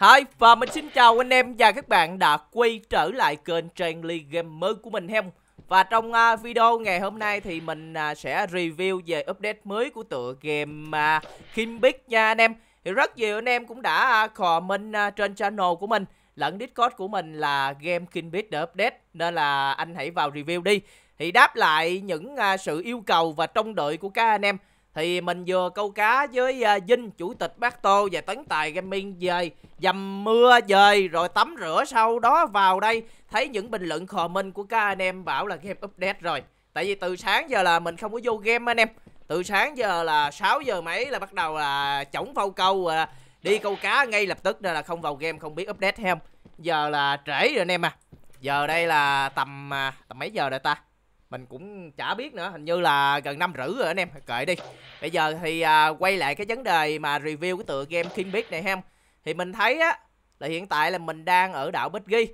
Hi và mình xin chào anh em và các bạn đã quay trở lại kênh Trang Ly Gamer của mình hem Và trong uh, video ngày hôm nay thì mình uh, sẽ review về update mới của tựa game uh, à, Kimbic nha anh em Thì rất nhiều anh em cũng đã uh, comment uh, trên channel của mình lẫn Discord của mình là game Kimbic đã update Nên là anh hãy vào review đi Thì đáp lại những uh, sự yêu cầu và trông đợi của các anh em thì mình vừa câu cá với uh, Vinh chủ tịch Bác Tô và Tấn Tài Gaming về dầm mưa về rồi tắm rửa sau đó vào đây thấy những bình luận comment của các anh em bảo là game update rồi tại vì từ sáng giờ là mình không có vô game anh em từ sáng giờ là 6 giờ mấy là bắt đầu là chống phao câu à, đi câu cá ngay lập tức nên là không vào game không biết update hay không giờ là trễ rồi anh em à giờ đây là tầm à, tầm mấy giờ rồi ta mình cũng chả biết nữa hình như là gần năm rưỡi rồi anh em kệ đi bây giờ thì à, quay lại cái vấn đề mà review cái tựa game King Beat này em thì mình thấy á là hiện tại là mình đang ở đảo Bích Ghi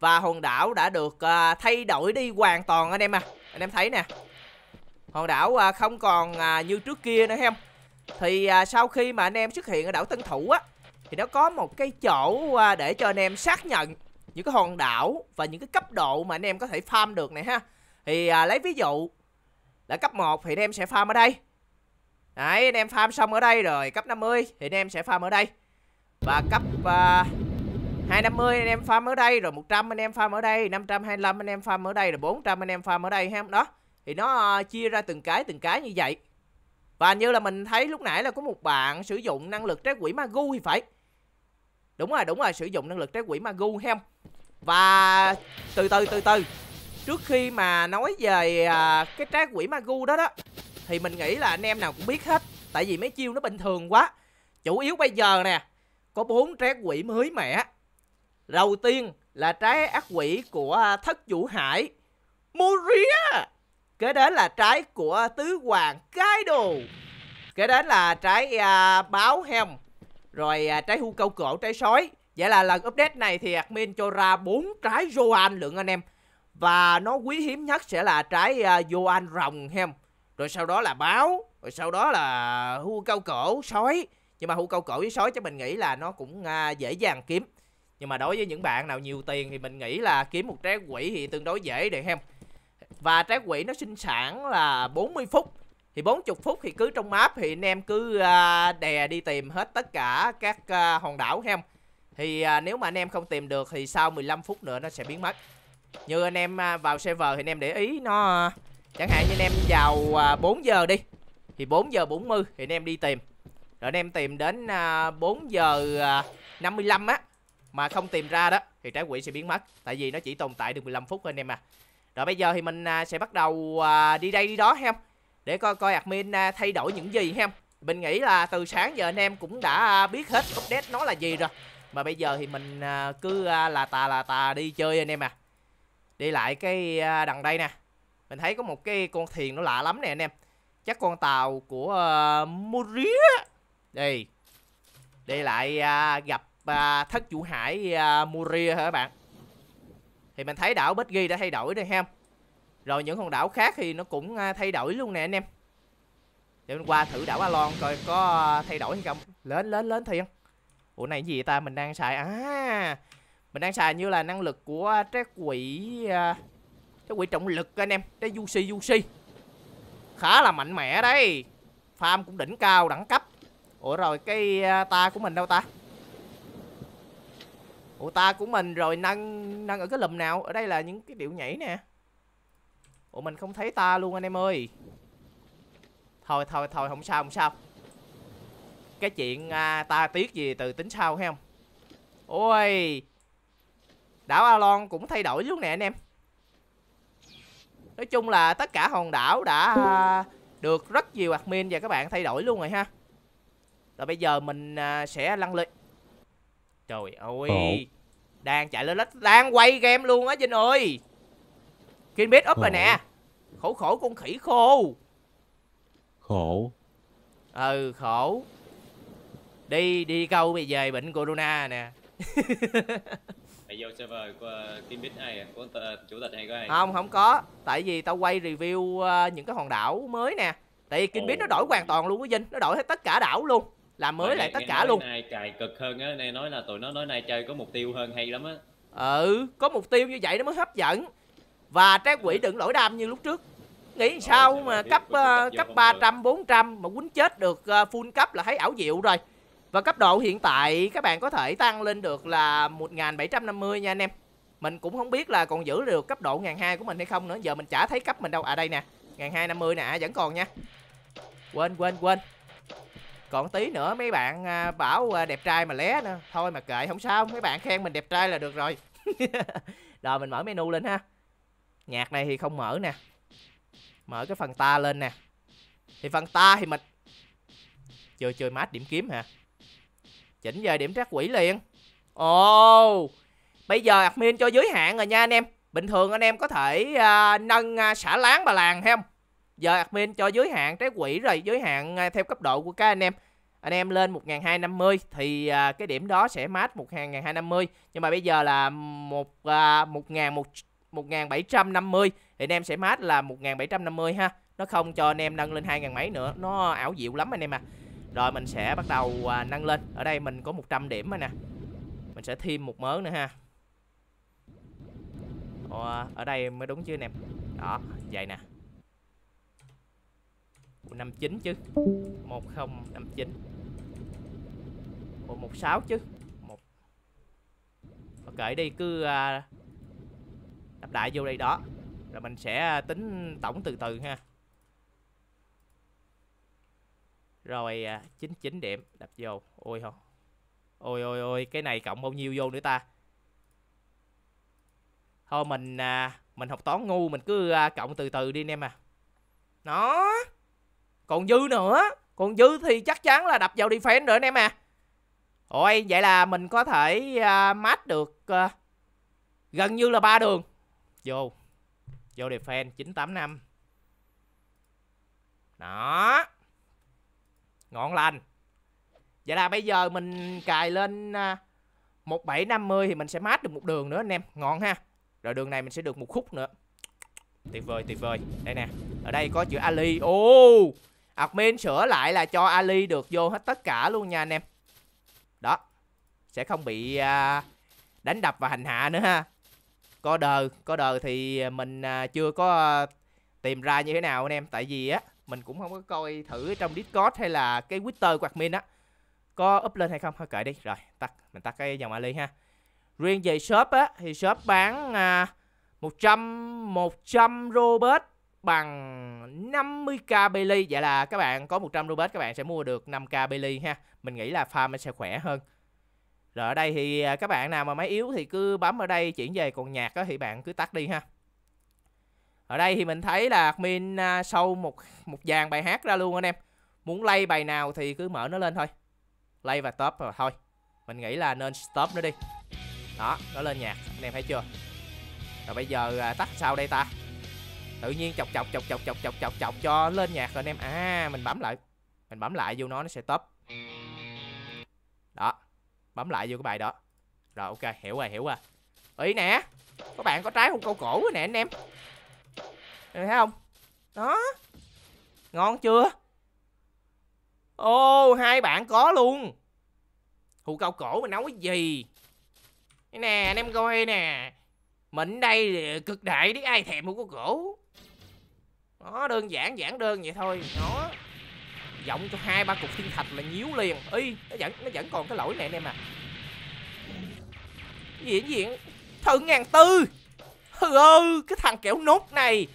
và hòn đảo đã được à, thay đổi đi hoàn toàn anh em à anh em thấy nè hòn đảo à, không còn à, như trước kia nữa em thì à, sau khi mà anh em xuất hiện ở đảo Tân Thủ á thì nó có một cái chỗ à, để cho anh em xác nhận những cái hòn đảo và những cái cấp độ mà anh em có thể farm được này ha thì à, lấy ví dụ là cấp 1 thì anh em sẽ farm ở đây. Đấy, anh em farm xong ở đây rồi, cấp 50 thì anh em sẽ farm ở đây. Và cấp à, 250 anh em farm ở đây rồi 100 anh em farm ở đây, 525 anh em farm ở đây rồi 400 anh em farm ở đây ha. Đó. Thì nó à, chia ra từng cái từng cái như vậy. Và như là mình thấy lúc nãy là có một bạn sử dụng năng lực trái quỷ Magu thì phải. Đúng rồi, đúng rồi, sử dụng năng lực trái quỷ Magu ha. Và từ từ từ từ trước khi mà nói về à, cái trái quỷ Magu đó đó thì mình nghĩ là anh em nào cũng biết hết tại vì mấy chiêu nó bình thường quá chủ yếu bây giờ nè có bốn trái quỷ mới mẻ đầu tiên là trái ác quỷ của à, thất vũ hải Moria kế đến là trái của tứ hoàng cái đồ kế đến là trái à, báo hem rồi à, trái hưu câu cổ trái sói vậy là lần update này thì admin cho ra bốn trái Joan lượng anh em và nó quý hiếm nhất sẽ là trái uh, à, vô anh rồng hem rồi sau đó là báo rồi sau đó là hưu cao cổ sói nhưng mà hưu cao cổ với sói chứ mình nghĩ là nó cũng uh, dễ dàng kiếm nhưng mà đối với những bạn nào nhiều tiền thì mình nghĩ là kiếm một trái quỷ thì tương đối dễ để hem và trái quỷ nó sinh sản là 40 phút thì 40 phút thì cứ trong map thì anh em cứ uh, đè đi tìm hết tất cả các uh, hòn đảo hem thì uh, nếu mà anh em không tìm được thì sau 15 phút nữa nó sẽ biến mất như anh em à, vào server thì anh em để ý nó à, chẳng hạn như anh em vào 4 à, giờ đi thì 4 giờ 40 thì anh em đi tìm rồi anh em tìm đến 4 giờ 55 á mà không tìm ra đó thì trái quỷ sẽ biến mất tại vì nó chỉ tồn tại được 15 phút thôi anh em à rồi bây giờ thì mình sẽ bắt đầu đi đây đi đó hay không để coi coi admin thay đổi những gì hay không mình nghĩ là từ sáng giờ anh em cũng đã biết hết update nó là gì rồi mà bây giờ thì mình cứ là tà là tà đi chơi anh em à đi lại cái à, đằng đây nè mình thấy có một cái con thuyền nó lạ lắm nè anh em chắc con tàu của uh, à, Moria đây đi lại uh, gặp uh, thất chủ hải uh, Moria hả các bạn thì mình thấy đảo Bết Ghi đã thay đổi rồi ha rồi những con đảo khác thì nó cũng thay đổi luôn nè anh em để mình qua thử đảo Alon coi có thay đổi hay không lên lên lên thiện ủa này gì ta mình đang xài à mình đang xài như là năng lực của trái quỷ à, trái quỷ trọng lực anh em trái Yushi Yushi khá là mạnh mẽ đấy farm cũng đỉnh cao đẳng cấp ủa rồi cái à, ta của mình đâu ta ủa ta của mình rồi nâng nâng ở cái lùm nào ở đây là những cái điệu nhảy nè ủa mình không thấy ta luôn anh em ơi thôi thôi thôi không sao không sao cái chuyện à, ta tiếc gì từ tính sau hay không ôi Đảo Alon cũng thay đổi luôn nè anh em Nói chung là tất cả hòn đảo đã được rất nhiều admin và các bạn thay đổi luôn rồi ha Rồi bây giờ mình à, sẽ lăn lên Trời ơi Đang chạy lên lách Đang quay game luôn á Vinh ơi Kim Kinbit up rồi nè Khổ khổ con khỉ khô Khổ Ừ khổ Đi đi câu mày về bệnh corona nè mày vô server của team này à? của chủ tịch hay có ai không không có tại vì tao quay review ờ, những cái hòn đảo mới nè tại vì kinh nó đổi hoàn toàn luôn á vinh nó đổi hết tất cả đảo luôn làm mới lại tất cả luôn này cài cực hơn á nay nói là tụi nó nói nay chơi có mục tiêu hơn hay lắm á ừ có mục tiêu như vậy nó mới hấp dẫn và trái quỷ ừ. đừng lỗi đam như lúc trước nghĩ Ôi, sao mà cấp uh, cấp 300 400 mà quýnh chết được uh, full cấp là thấy ảo diệu rồi và cấp độ hiện tại các bạn có thể tăng lên được là 1750 nha anh em Mình cũng không biết là còn giữ được cấp độ ngàn hai của mình hay không nữa Giờ mình chả thấy cấp mình đâu À đây nè ngàn hai năm mươi nè vẫn còn nha Quên quên quên Còn tí nữa mấy bạn à, bảo à, đẹp trai mà lé nữa Thôi mà kệ không sao mấy bạn khen mình đẹp trai là được rồi Rồi mình mở menu lên ha Nhạc này thì không mở nè Mở cái phần ta lên nè Thì phần ta thì mình Chơi chơi mát điểm kiếm hả Chỉnh về điểm trác quỷ liền Ồ oh, Bây giờ admin cho giới hạn rồi nha anh em Bình thường anh em có thể à, nâng à, xả láng bà làng hay không Giờ admin cho giới hạn trái quỷ rồi Giới hạn à, theo cấp độ của các anh em Anh em lên 1250 Thì à, cái điểm đó sẽ mát 1250 Nhưng mà bây giờ là một, à, 1000, một, 1750 Thì anh em sẽ mát là 1750 ha Nó không cho anh em nâng lên 2000 mấy nữa Nó ảo diệu lắm anh em à rồi mình sẽ bắt đầu à, nâng lên Ở đây mình có 100 điểm rồi nè Mình sẽ thêm một mớ nữa ha Ồ, à, Ở đây mới đúng chứ anh em Đó, vậy nè 59 chứ 1059 Ủa 16 chứ một Thôi kệ đi cứ à, Đập đại vô đây đó Rồi mình sẽ tính tổng từ từ ha Rồi à, 99 điểm đập vô. Ôi không. Ôi ôi ôi, cái này cộng bao nhiêu vô nữa ta? Thôi mình à, mình học toán ngu mình cứ à, cộng từ từ đi anh em à. Nó. Còn dư nữa, còn dư thì chắc chắn là đập vào defense rồi anh em à. Ôi vậy là mình có thể à, mát được gần như là ba đường. Vô. Vô defense năm Đó ngọn lành Vậy là bây giờ mình cài lên 1750 à, thì mình sẽ mát được một đường nữa anh em Ngon ha Rồi đường này mình sẽ được một khúc nữa Tuyệt vời tuyệt vời Đây nè Ở đây có chữ Ali Ô oh, Admin sửa lại là cho Ali được vô hết tất cả luôn nha anh em Đó Sẽ không bị à, đánh đập và hành hạ nữa ha Có đời Có đời thì mình à, chưa có tìm ra như thế nào anh em Tại vì á mình cũng không có coi thử trong discord hay là cái twitter của admin á có up lên hay không thôi kệ đi rồi tắt mình tắt cái dòng ali ha riêng về shop á thì shop bán à, 100 100 robot bằng 50k Bailey Vậy là các bạn có 100 robot các bạn sẽ mua được 5k Bailey ha Mình nghĩ là farm sẽ khỏe hơn Rồi ở đây thì à, các bạn nào mà máy yếu thì cứ bấm ở đây chuyển về Còn nhạc thì bạn cứ tắt đi ha ở đây thì mình thấy là admin à, sâu một một dàn bài hát ra luôn anh em muốn lay bài nào thì cứ mở nó lên thôi lay và top rồi thôi mình nghĩ là nên stop nó đi đó nó lên nhạc anh em thấy chưa rồi bây giờ à, tắt sao đây ta tự nhiên chọc chọc chọc chọc chọc chọc chọc chọc cho lên nhạc rồi anh em à mình bấm lại mình bấm lại vô nó nó sẽ top đó bấm lại vô cái bài đó rồi ok hiểu rồi hiểu rồi ý nè các bạn có trái không câu cổ nè anh em rồi thấy không? Đó. Ngon chưa? Ô, hai bạn có luôn. Hù cao cổ mà nấu cái gì? Nè, anh em coi nè. Mình đây cực đại đi ai thèm hù cao cổ. nó đơn giản, giản đơn vậy thôi. nó Giọng cho hai ba cục thiên thạch là nhíu liền. y nó vẫn nó vẫn còn cái lỗi này anh em à. diễn diễn Thử ngàn tư. Ừ, cái thằng kẻo nốt này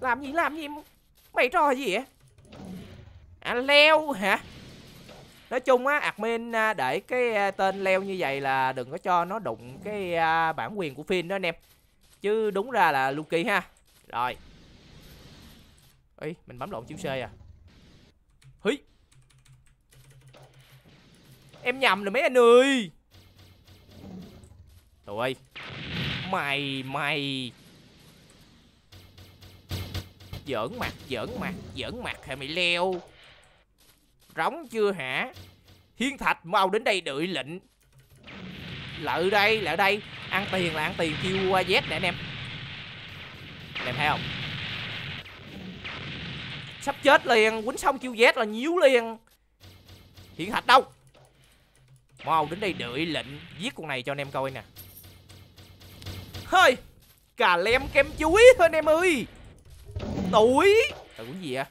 làm gì làm gì mày trò gì vậy À leo hả Nói chung á admin à, để cái à, tên leo như vậy là đừng có cho nó đụng cái à, bản quyền của phim đó anh em Chứ đúng ra là Luki ha Rồi Ê mình bấm lộn chữ C à Hí Em nhầm rồi mấy anh ơi Trời ơi Mày mày giỡn mặt, giỡn mặt, giỡn mặt hay mày leo Róng chưa hả Hiên Thạch mau đến đây đợi lệnh Lợ đây, lợ đây Ăn tiền là ăn tiền kêu Z nè anh em Anh em thấy không Sắp chết liền, quýnh xong kêu Z là nhíu liền Hiên Thạch đâu Mau đến đây đợi lệnh Giết con này cho anh em coi nè Hơi Cà lem kem chuối thôi anh em ơi đuổi Là cuốn gì vậy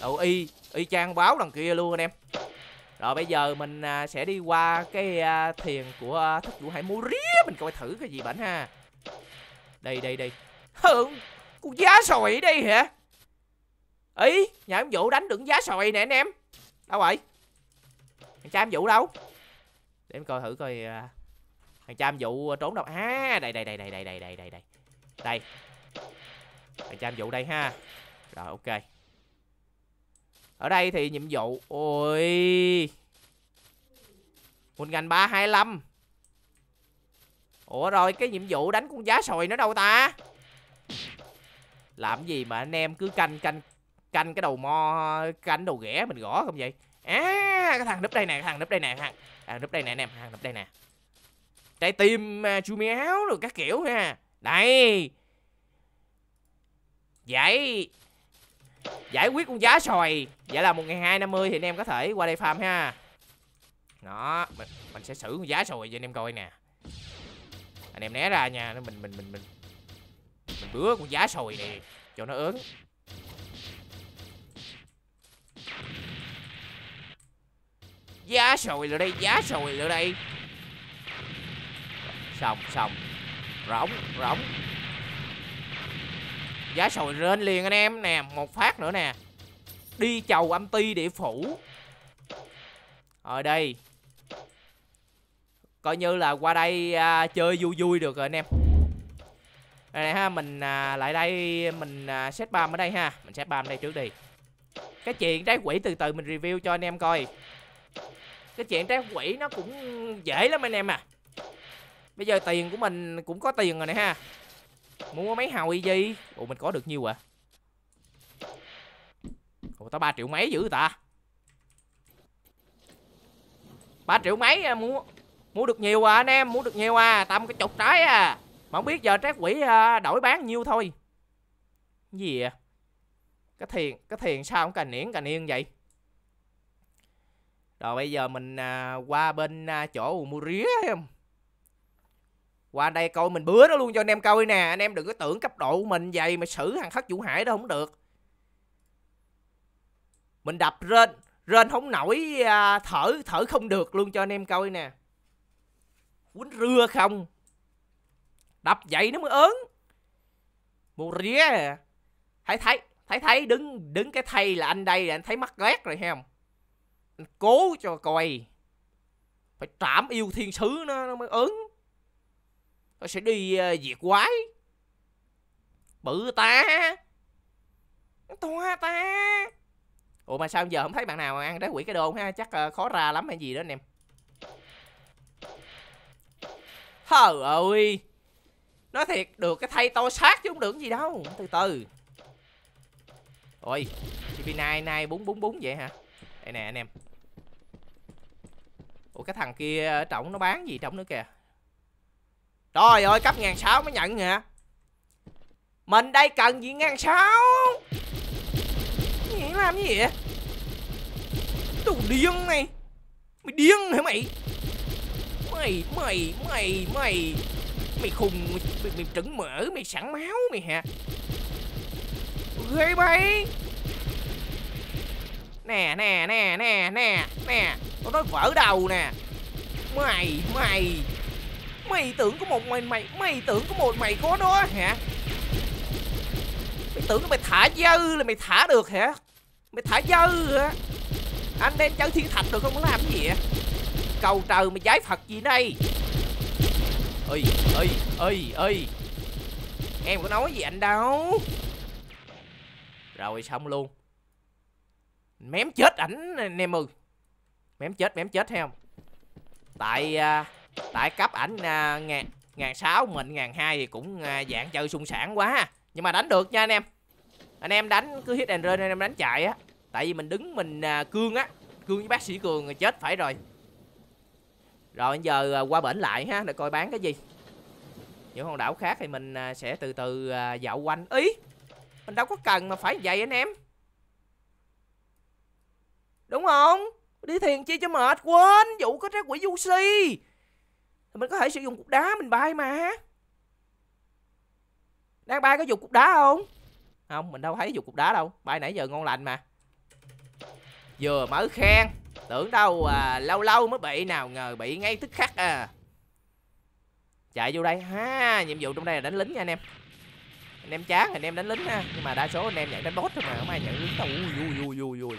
Đồ y Y chang báo đằng kia luôn anh em Rồi bây giờ mình à, sẽ đi qua Cái à, thiền của à, thất vũ hải múa ría Mình coi thử cái gì bảnh ha Đây đây đây Hừ, Con giá sòi đây hả ý nhà em vũ đánh đựng giá sòi nè anh em đâu rồi thằng cha em vũ đâu để em coi thử coi thằng cha em vũ trốn đâu à đây đây đây đây đây đây đây đây đây đây phải cho vụ đây ha Rồi ok Ở đây thì nhiệm vụ Ôi Một ngành 325 Ủa rồi cái nhiệm vụ đánh con giá sồi nó đâu ta Làm gì mà anh em cứ canh canh Canh cái đầu mo Canh đầu ghẻ mình gõ không vậy À cái thằng núp đây nè Thằng núp đây nè Thằng, thằng núp đây nè anh em Thằng núp đây nè Trái tim uh, à, chu áo rồi các kiểu ha Đây giải Giải quyết con giá sòi Vậy là một ngày hai năm mươi thì anh em có thể qua đây farm ha Đó Mình, mình sẽ xử con giá sòi cho anh em coi nè Anh em né ra nha Mình mình mình mình Mình bứa con giá sòi này Cho nó ớn Giá sòi lại đây Giá sòi lại đây Xong xong Rỗng Rỗng Giá sồi lên liền anh em nè Một phát nữa nè Đi chầu âm ti địa phủ Ở đây Coi như là qua đây à, chơi vui vui được rồi anh em đây này ha mình à, lại đây mình à, set bam ở đây ha mình set bam đây trước đi cái chuyện trái quỷ từ từ mình review cho anh em coi cái chuyện trái quỷ nó cũng dễ lắm anh em à bây giờ tiền của mình cũng có tiền rồi này ha Mua mấy hồi gì Ủa mình có được nhiêu à Ủa tao 3 triệu mấy dữ ta 3 triệu mấy à, mua Mua được nhiều à anh em Mua được nhiều à Tầm cái chục trái à Mà không biết giờ trái quỷ à, đổi bán nhiêu thôi cái Gì à Cái thiền Cái thiền sao không cành niễn cành yên vậy Rồi bây giờ mình à, qua bên à, chỗ mua ría em qua đây coi mình bứa nó luôn cho anh em coi nè anh em đừng có tưởng cấp độ của mình vậy mà xử thằng khắc vũ hải đó không được mình đập rên rên không nổi à, thở thở không được luôn cho anh em coi nè quýnh rưa không đập vậy nó mới ớn một ría thấy thấy thấy thấy đứng đứng cái thay là anh đây là anh thấy mắc ghét rồi hay không anh cố cho coi phải trảm yêu thiên sứ nó, nó mới ớn nó sẽ đi uh, diệt quái bự ta toa ta ủa mà sao giờ không thấy bạn nào ăn trái quỷ cái đồ ha chắc uh, khó ra lắm hay gì đó anh em Trời ơi Nói thiệt được cái thay to sát chứ không được gì đâu Từ từ Ôi CP9 nay 444 vậy hả Đây nè anh em Ủa cái thằng kia ờ, trỏng nó bán gì trỏng nữa kìa Trời ơi cấp ngàn sáu mới nhận hả Mình đây cần gì ngàn sáu Mày làm gì vậy Đồ điên này Mày điên hả mày Mày mày mày mày Mày khùng Mày, mày, mày trứng mỡ Mày sẵn máu mày hả Ghê mày Nè nè nè nè nè Nè Tao nói vỡ đầu nè Mày mày Mày tưởng có một mình mày Mày tưởng có một mày có đó hả Mày tưởng mày thả dư là mày thả được hả Mày thả dư hả Anh đem chở thiên thạch được không có làm gì vậy Cầu trời mày giải Phật gì đây Ơi ơi ơi ơi! Em có nói gì anh đâu Rồi xong luôn Mém chết ảnh nè mừng Mém chết mém chết hay không Tại uh, tại cấp ảnh à, ngàn ngàn sáu mình ngàn hai thì cũng à, dạng chơi sung sản quá nhưng mà đánh được nha anh em anh em đánh cứ hit and run anh em đánh chạy á tại vì mình đứng mình à, cương á cương với bác sĩ cường chết phải rồi rồi giờ à, qua bển lại ha để coi bán cái gì những hòn đảo khác thì mình à, sẽ từ từ à, dạo quanh ý mình đâu có cần mà phải vậy anh em đúng không đi thiền chi cho mệt quên vụ có trái quỷ du si mình có thể sử dụng cục đá mình bay mà đang bay có dùng cục đá không không mình đâu thấy dùng cục đá đâu bay nãy giờ ngon lành mà vừa mở khen tưởng đâu à, lâu lâu mới bị nào ngờ bị ngay tức khắc à chạy vô đây ha nhiệm vụ trong đây là đánh lính nha anh em anh em chán anh em đánh lính ha nhưng mà đa số anh em nhận đánh boss thôi mà không ai nhận lính đâu vui vui vui vui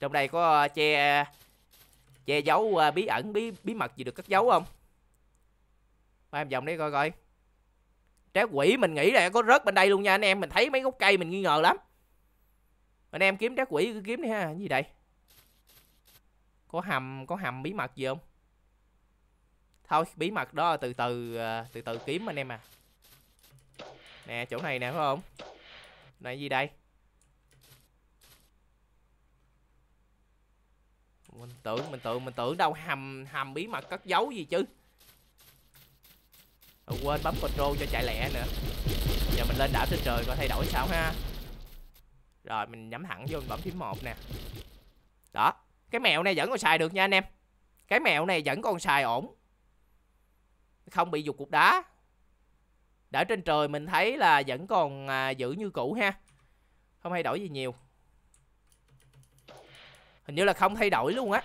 trong đây có à, che à, che giấu uh, bí ẩn bí bí mật gì được cất giấu không ba em vòng đi coi coi trái quỷ mình nghĩ là có rớt bên đây luôn nha anh em mình thấy mấy gốc cây mình nghi ngờ lắm anh em kiếm trái quỷ cứ kiếm đi ha gì đây có hầm có hầm bí mật gì không thôi bí mật đó từ từ à, từ từ kiếm anh em à nè chỗ này nè phải không này gì đây mình tưởng mình tưởng mình tưởng đâu hầm hầm bí mật cất giấu gì chứ à, quên bấm control cho chạy lẹ nữa giờ mình lên đảo trên trời coi thay đổi sao ha rồi mình nhắm thẳng vô mình bấm phím một nè đó cái mèo này vẫn còn xài được nha anh em cái mèo này vẫn còn xài ổn không bị dục cục đá đảo trên trời mình thấy là vẫn còn à, giữ như cũ ha không thay đổi gì nhiều Hình như là không thay đổi luôn á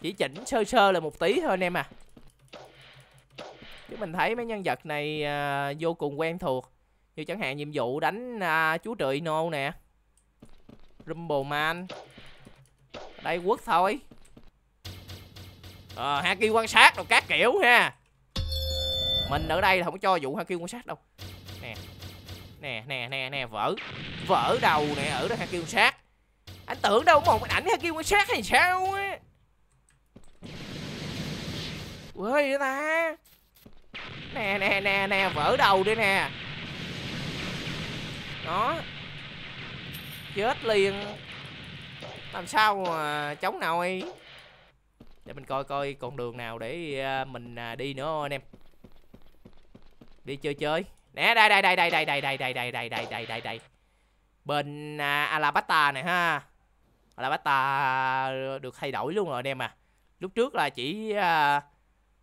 Chỉ chỉnh sơ sơ là một tí thôi anh em à Chứ mình thấy mấy nhân vật này à, vô cùng quen thuộc Như chẳng hạn nhiệm vụ đánh à, chú trự nô nè Rumble Man Đây quất thôi Ờ à, Haki quan sát đồ các kiểu ha Mình ở đây là không cho vụ Haki quan sát đâu Nè Nè nè nè nè vỡ Vỡ đầu nè ở đó Haki quan sát anh tưởng đâu một ảnh hay kêu quan sát hay sao á ơi ta nè nè nè nè vỡ đầu đi nè đó chết liền làm sao mà chống nổi để mình coi coi con đường nào để mình đi nữa anh em đi chơi chơi nè đây đây đây đây đây đây đây đây đây đây đây đây đây bên alabata này ha là Alabata ờ, được thay đổi luôn rồi anh em à lúc trước là chỉ ờ,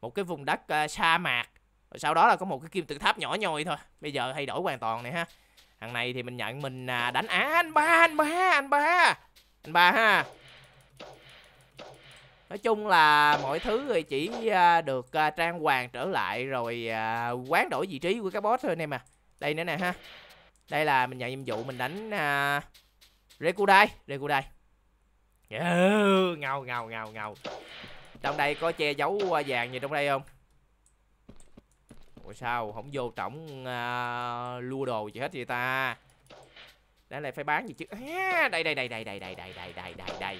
một cái vùng đất ờ, sa mạc rồi sau đó là có một cái kim tự tháp nhỏ nhoi thôi bây giờ thay đổi hoàn toàn này ha thằng này thì mình nhận mình à, đánh á à, anh ba anh ba anh ba anh ba ha nói chung là mọi thứ thì chỉ được trang hoàng trở lại rồi quán đổi vị trí của các boss thôi anh em à đây nữa nè ha đây là mình nhận nhiệm vụ mình đánh uh, à, Rekudai Rekudai ngầu ngầu ngầu ngầu trong đây có che giấu vàng gì trong đây không Ủa sao không vô trọng uh, lua đồ gì hết vậy ta đây lại phải bán gì chứ à, Đây đây đây đây đây đây đây đây đây đây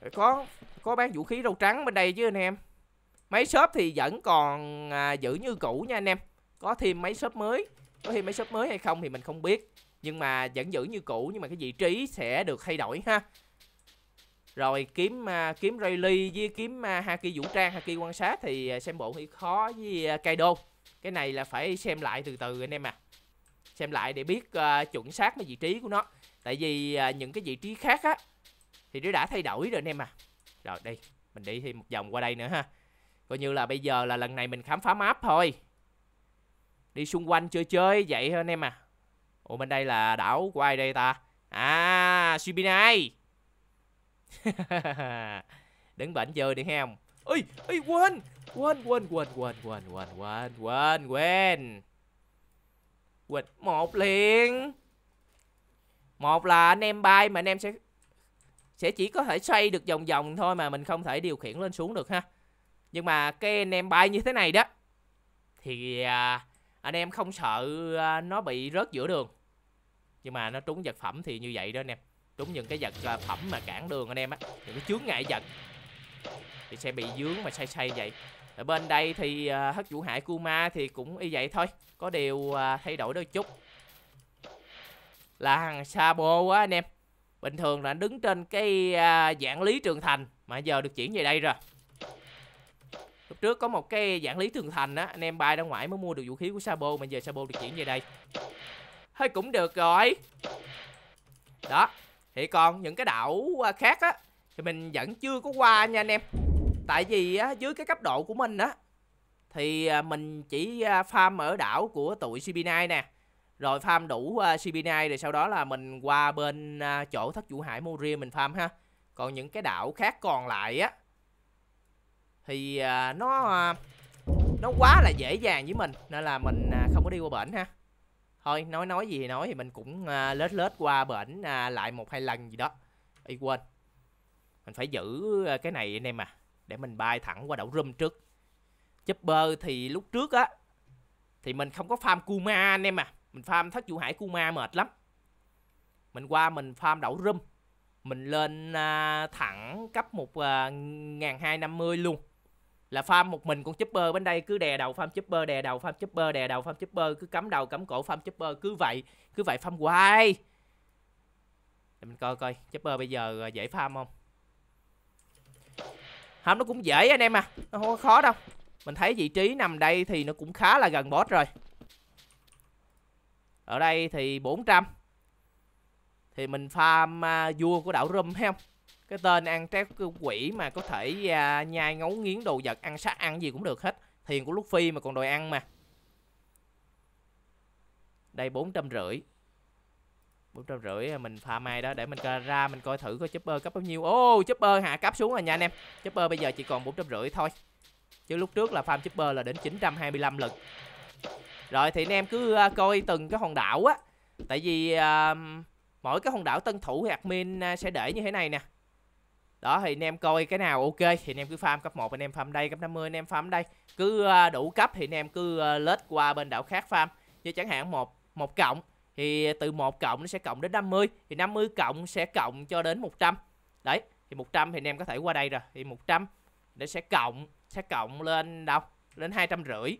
đây Có có bán vũ khí râu trắng bên đây chứ anh em máy shop thì vẫn còn uh, giữ như cũ nha anh em Có thêm máy shop mới Có thêm máy shop mới hay không thì mình không biết Nhưng mà vẫn giữ như cũ nhưng mà cái vị trí sẽ được thay đổi ha rồi kiếm uh, kiếm Rayleigh với kiếm uh, Haki vũ trang Haki quan sát thì à, xem bộ thì khó với uh, Kaido cái này là phải xem lại từ từ anh em à xem lại để biết uh, chuẩn xác cái vị trí của nó tại vì uh, những cái vị trí khác á thì nó đã thay đổi rồi anh em à rồi đi mình đi thêm một vòng qua đây nữa ha coi như là bây giờ là lần này mình khám phá map thôi đi xung quanh chơi chơi vậy thôi anh em à ủa bên đây là đảo của ai đây ta à Shibinai đứng bển chơi đi heo ơi ơi quên quên quên quên quên quên quên quên quên quên quên một liền một là anh em bay mà anh em sẽ sẽ chỉ có thể xoay được vòng vòng thôi mà mình không thể điều khiển lên xuống được ha nhưng mà cái anh em bay như thế này đó thì à, anh em không sợ à, nó bị rớt giữa đường nhưng mà nó trúng vật phẩm thì như vậy đó anh em đúng những cái vật à, phẩm mà cản đường anh em á những cái chướng ngại vật thì sẽ bị dướng mà say say vậy ở bên đây thì uh, à, hất vũ hải kuma thì cũng y vậy thôi có điều uh, thay đổi đôi chút là hằng sabo á anh em bình thường là đứng trên cái uh, giảng lý trường thành mà giờ được chuyển về đây rồi lúc trước có một cái giảng lý trường thành á anh em bay ra ngoài mới mua được vũ khí của sabo mà giờ sabo được chuyển về đây hơi cũng được rồi đó thì còn những cái đảo à, khác á thì mình vẫn chưa có qua nha anh em tại vì á, dưới cái cấp độ của mình á thì à, mình chỉ à, farm ở đảo của tụi CP9 nè rồi farm đủ CP9 rồi sau đó là mình qua bên chỗ thất chủ hải Moria mình farm ha còn những cái đảo khác còn lại á thì nó nó quá là dễ dàng với mình nên là mình không có đi qua bển ha thôi nói nói gì thì nói thì mình cũng à, lết lết qua bển à, lại một hai lần gì đó y quên mình phải giữ à, cái này anh em à để mình bay thẳng qua đậu rum trước chấp bơ thì lúc trước á thì mình không có farm kuma anh em à mình farm thất vũ hải kuma mệt lắm mình qua mình farm đậu rum mình lên à, thẳng cấp một à, ngàn hai năm mươi luôn là farm một mình con chopper bên đây cứ đè đầu farm chopper đè đầu farm chopper đè đầu farm chopper cứ cắm đầu cắm cổ farm chopper cứ vậy cứ vậy farm hoài để mình coi coi chopper bây giờ à, dễ farm không không nó cũng dễ anh em à nó không có khó đâu mình thấy vị trí nằm đây thì nó cũng khá là gần boss rồi ở đây thì 400 thì mình farm uh, vua của đảo rum thấy không cái tên ăn trái quỷ mà có thể à, nhai ngấu nghiến đồ vật ăn sát ăn gì cũng được hết thiền của Luffy mà còn đòi ăn mà đây bốn trăm rưỡi bốn trăm rưỡi à, mình pha mai đó để mình ra mình coi thử coi chopper cấp bao nhiêu ô oh, chopper hạ cấp xuống rồi nha anh em chopper bây giờ chỉ còn bốn trăm rưỡi thôi chứ lúc trước là farm chopper là đến 925 lực rồi thì anh em cứ à, coi từng cái hòn đảo á tại vì uh, mỗi cái hòn đảo tân thủ thì admin sẽ để như thế này nè đó thì anh em coi cái nào ok thì anh em cứ farm cấp 1 anh em farm đây cấp 50 anh em farm đây cứ à, đủ cấp thì anh em cứ à, lết qua bên đảo khác farm như chẳng hạn một một cộng thì từ một cộng nó sẽ cộng đến 50 thì 50 cộng sẽ cộng cho đến 100 đấy thì 100 thì anh em có thể qua đây rồi thì 100 nó sẽ cộng sẽ cộng lên đâu lên hai trăm rưỡi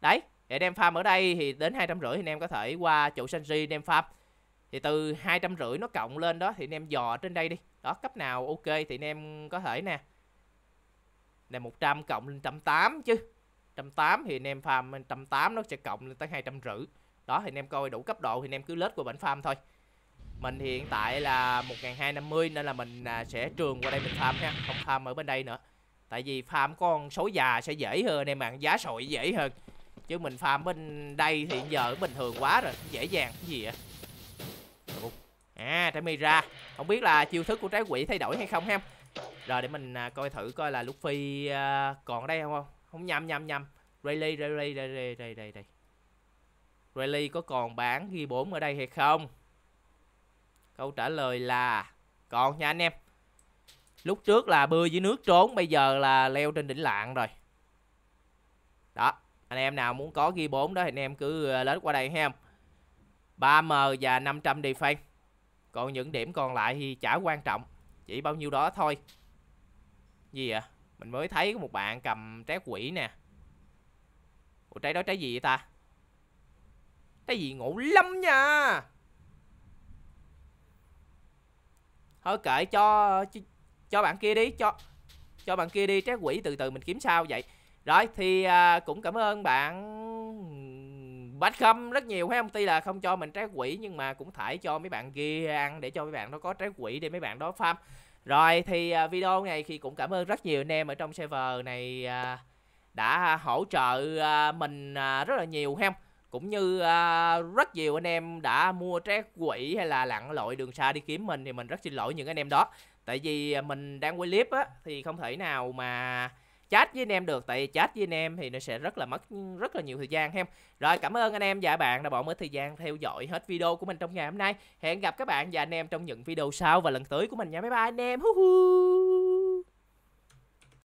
đấy để anh em farm ở đây thì đến hai trăm rưỡi thì anh em có thể qua trụ Sanji anh em farm thì từ hai trăm rưỡi nó cộng lên đó thì anh em dò trên đây đi đó cấp nào ok thì anh em có thể nè là 100 cộng lên trăm tám chứ trăm tám thì anh em farm tám nó sẽ cộng lên tới hai trăm rưỡi đó thì anh em coi đủ cấp độ thì anh em cứ lết qua bệnh farm thôi mình hiện tại là 1250 nên là mình à, sẽ trường qua đây mình farm ha không farm ở bên đây nữa tại vì farm con số già sẽ dễ hơn anh em bạn giá sội dễ hơn chứ mình farm bên đây thì giờ bình thường quá rồi dễ dàng cái gì vậy à Tamira không biết là chiêu thức của trái quỷ thay đổi hay không em. rồi để mình à, coi thử coi là Luffy à, còn đây không không không nhầm nhầm nhầm Rayleigh Rayleigh Rayleigh đây đây Rayleigh có còn bán ghi 4 ở đây hay không câu trả lời là còn nha anh em lúc trước là bơi dưới nước trốn bây giờ là leo trên đỉnh lạng rồi đó anh em nào muốn có ghi 4 đó thì anh em cứ lết à, qua đây ha 3M và 500 đi fan còn những điểm còn lại thì chả quan trọng Chỉ bao nhiêu đó thôi Gì à Mình mới thấy có một bạn cầm trái quỷ nè Ủa trái đó trái gì vậy ta Trái gì ngộ lắm nha Thôi kệ cho cho, cho bạn kia đi Cho cho bạn kia đi trái quỷ từ từ mình kiếm sao vậy Rồi thì à, cũng cảm ơn bạn bách khâm rất nhiều thấy công ty là không cho mình trái quỷ nhưng mà cũng thải cho mấy bạn kia ăn để cho mấy bạn nó có trái quỷ để mấy bạn đó farm rồi thì à, video này thì cũng cảm ơn rất nhiều anh em ở trong server này à, đã hỗ trợ à, mình rất là nhiều ha cũng như rất nhiều anh em đã mua trái quỷ hay là lặn lội đường xa đi kiếm mình thì mình rất xin lỗi những anh em đó tại vì mình đang quay clip á thì không thể nào mà chat với anh em được tại vì chat với anh em thì nó sẽ rất là mất rất là nhiều thời gian em rồi cảm ơn anh em và bạn đã bỏ mất thời gian theo dõi hết video của mình trong ngày hôm nay hẹn gặp các bạn và anh em trong những video sau và lần tới của mình nha bye bye anh em hú hú